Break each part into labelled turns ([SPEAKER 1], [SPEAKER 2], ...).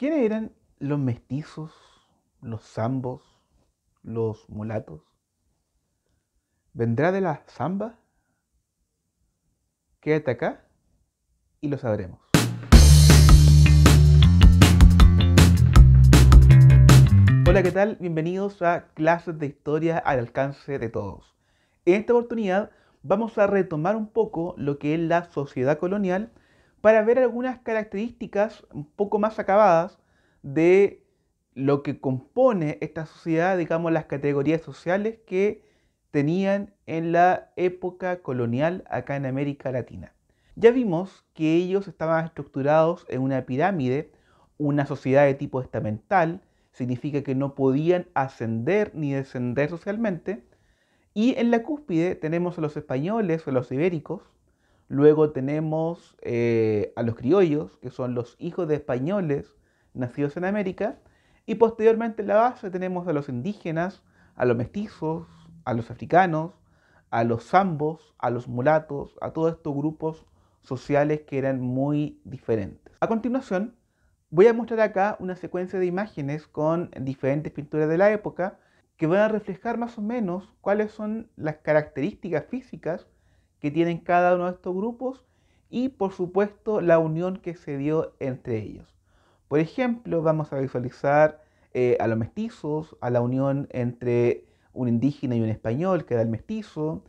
[SPEAKER 1] ¿Quiénes eran los mestizos, los zambos, los mulatos? ¿Vendrá de la zambas? Quédate acá y lo sabremos. Hola, ¿qué tal? Bienvenidos a clases de historia al alcance de todos. En esta oportunidad vamos a retomar un poco lo que es la sociedad colonial para ver algunas características un poco más acabadas de lo que compone esta sociedad, digamos, las categorías sociales que tenían en la época colonial acá en América Latina. Ya vimos que ellos estaban estructurados en una pirámide, una sociedad de tipo estamental, significa que no podían ascender ni descender socialmente, y en la cúspide tenemos a los españoles o los ibéricos, Luego tenemos eh, a los criollos, que son los hijos de españoles nacidos en América. Y posteriormente en la base tenemos a los indígenas, a los mestizos, a los africanos, a los zambos, a los mulatos, a todos estos grupos sociales que eran muy diferentes. A continuación, voy a mostrar acá una secuencia de imágenes con diferentes pinturas de la época que van a reflejar más o menos cuáles son las características físicas que tienen cada uno de estos grupos y por supuesto la unión que se dio entre ellos. Por ejemplo, vamos a visualizar eh, a los mestizos, a la unión entre un indígena y un español, que da el mestizo,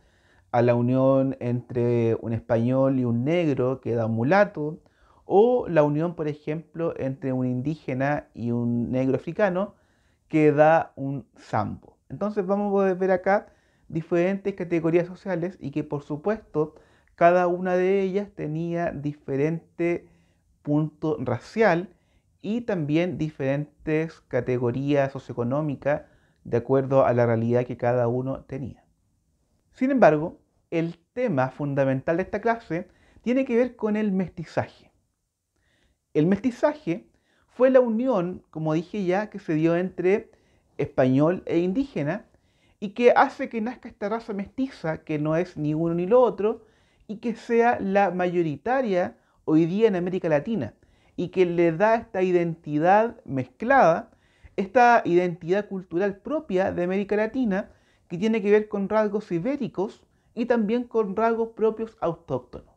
[SPEAKER 1] a la unión entre un español y un negro, que da un mulato, o la unión, por ejemplo, entre un indígena y un negro africano, que da un zambo. Entonces vamos a ver acá diferentes categorías sociales y que por supuesto cada una de ellas tenía diferente punto racial y también diferentes categorías socioeconómicas de acuerdo a la realidad que cada uno tenía. Sin embargo, el tema fundamental de esta clase tiene que ver con el mestizaje. El mestizaje fue la unión, como dije ya, que se dio entre español e indígena y que hace que nazca esta raza mestiza, que no es ni uno ni lo otro, y que sea la mayoritaria hoy día en América Latina, y que le da esta identidad mezclada, esta identidad cultural propia de América Latina, que tiene que ver con rasgos ibéricos y también con rasgos propios autóctonos.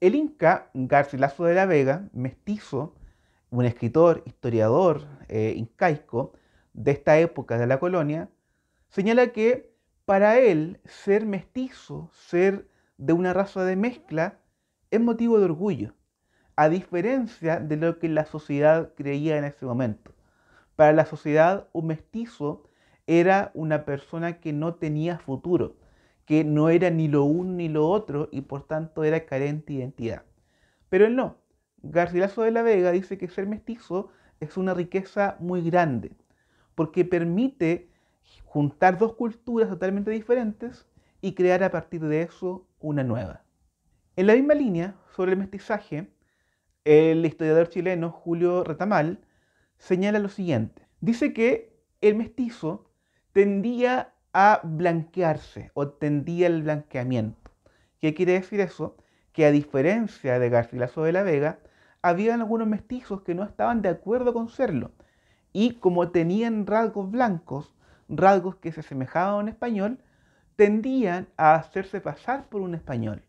[SPEAKER 1] El inca Garcilaso de la Vega, mestizo, un escritor, historiador eh, incaico de esta época de la colonia, señala que para él ser mestizo, ser de una raza de mezcla, es motivo de orgullo, a diferencia de lo que la sociedad creía en ese momento. Para la sociedad, un mestizo era una persona que no tenía futuro, que no era ni lo uno ni lo otro y por tanto era carente de identidad. Pero él no. Garcilaso de la Vega dice que ser mestizo es una riqueza muy grande, porque permite juntar dos culturas totalmente diferentes y crear a partir de eso una nueva. En la misma línea, sobre el mestizaje, el historiador chileno Julio Retamal señala lo siguiente. Dice que el mestizo tendía a blanquearse o tendía el blanqueamiento. ¿Qué quiere decir eso? Que a diferencia de Garcilaso de la Vega, habían algunos mestizos que no estaban de acuerdo con serlo. Y como tenían rasgos blancos, rasgos que se asemejaban a un español tendían a hacerse pasar por un español.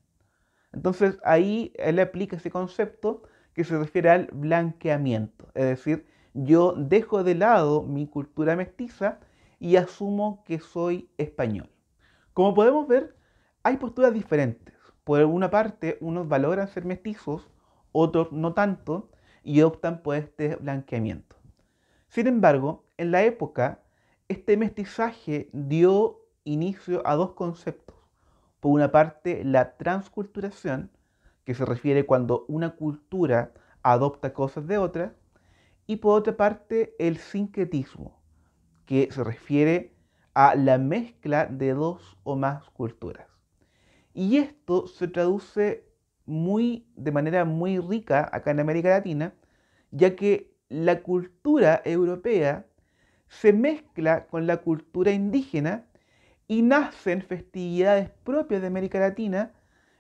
[SPEAKER 1] Entonces ahí él aplica ese concepto que se refiere al blanqueamiento, es decir, yo dejo de lado mi cultura mestiza y asumo que soy español. Como podemos ver, hay posturas diferentes. Por una parte, unos valoran ser mestizos, otros no tanto, y optan por este blanqueamiento. Sin embargo, en la época este mestizaje dio inicio a dos conceptos. Por una parte, la transculturación, que se refiere cuando una cultura adopta cosas de otra, y por otra parte, el sincretismo, que se refiere a la mezcla de dos o más culturas. Y esto se traduce muy, de manera muy rica acá en América Latina, ya que la cultura europea se mezcla con la cultura indígena y nacen festividades propias de América Latina.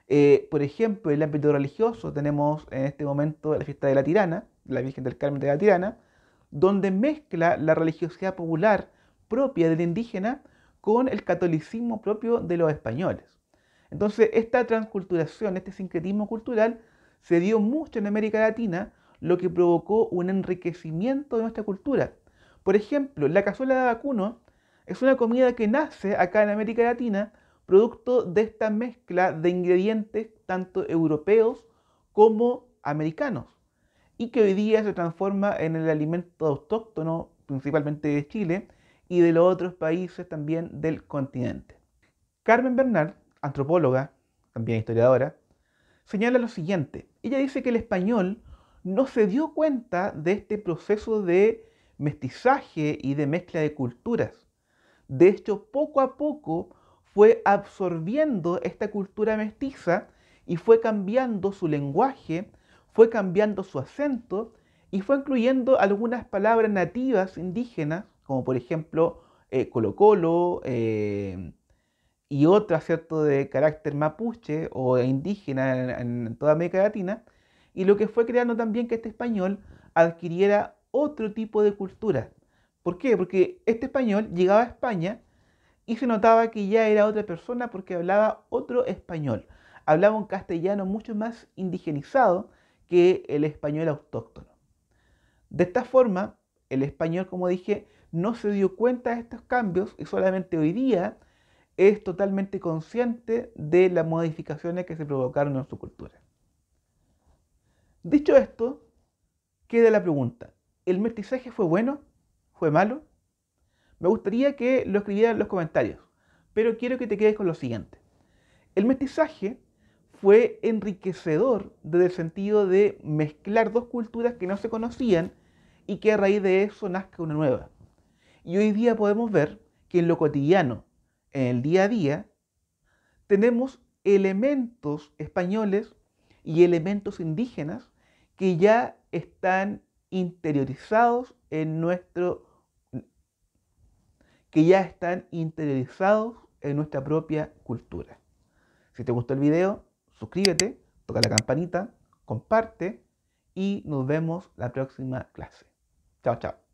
[SPEAKER 1] Eh, por ejemplo, en el ámbito religioso tenemos en este momento la fiesta de la Tirana, la Virgen del Carmen de la Tirana, donde mezcla la religiosidad popular propia del indígena con el catolicismo propio de los españoles. Entonces, esta transculturación, este sincretismo cultural, se dio mucho en América Latina, lo que provocó un enriquecimiento de nuestra cultura. Por ejemplo, la cazuela de vacuno es una comida que nace acá en América Latina producto de esta mezcla de ingredientes tanto europeos como americanos y que hoy día se transforma en el alimento autóctono principalmente de Chile y de los otros países también del continente. Carmen Bernal, antropóloga, también historiadora, señala lo siguiente. Ella dice que el español no se dio cuenta de este proceso de mestizaje y de mezcla de culturas. De hecho, poco a poco fue absorbiendo esta cultura mestiza y fue cambiando su lenguaje, fue cambiando su acento y fue incluyendo algunas palabras nativas indígenas, como por ejemplo eh, Colo Colo eh, y otras, ¿cierto?, de carácter mapuche o indígena en, en toda América Latina, y lo que fue creando también que este español adquiriera otro tipo de cultura. ¿Por qué? Porque este español llegaba a España y se notaba que ya era otra persona porque hablaba otro español. Hablaba un castellano mucho más indigenizado que el español autóctono. De esta forma, el español, como dije, no se dio cuenta de estos cambios y solamente hoy día es totalmente consciente de las modificaciones que se provocaron en su cultura. Dicho esto, queda la pregunta, ¿El mestizaje fue bueno? ¿Fue malo? Me gustaría que lo escribieran en los comentarios, pero quiero que te quedes con lo siguiente. El mestizaje fue enriquecedor desde el sentido de mezclar dos culturas que no se conocían y que a raíz de eso nazca una nueva. Y hoy día podemos ver que en lo cotidiano, en el día a día, tenemos elementos españoles y elementos indígenas que ya están interiorizados en nuestro que ya están interiorizados en nuestra propia cultura. Si te gustó el video, suscríbete, toca la campanita, comparte y nos vemos la próxima clase. Chao, chao.